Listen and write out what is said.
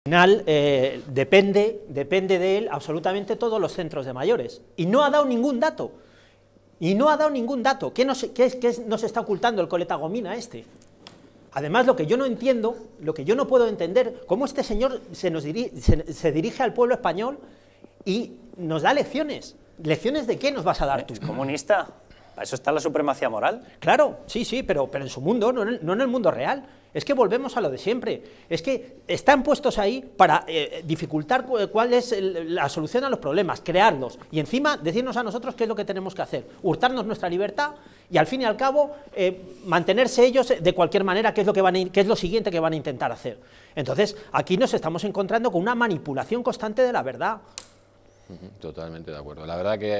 Al final eh, depende, depende de él absolutamente todos los centros de mayores. Y no ha dado ningún dato. Y no ha dado ningún dato. ¿Qué nos, qué, nos está ocultando el coleta gomina este? Además, lo que yo no entiendo, lo que yo no puedo entender, cómo este señor se, nos se dirige al pueblo español y nos da lecciones. ¿Lecciones de qué nos vas a dar tú? ¿Comunista? Para eso está la supremacía moral. Claro, sí, sí, pero, pero en su mundo, no en, el, mundo real. Es que volvemos a lo de siempre. Es que están puestos ahí para eh, dificultar cuál es la solución a los problemas, crearlos. Y encima decirnos a nosotros qué es lo que tenemos que hacer. Hurtarnos nuestra libertad y al fin y al cabo eh, mantenerse ellos de cualquier manera, qué es, lo que van qué es lo siguiente que van a intentar hacer. Entonces, aquí nos estamos encontrando con una manipulación constante de la verdad. Totalmente de acuerdo. La verdad que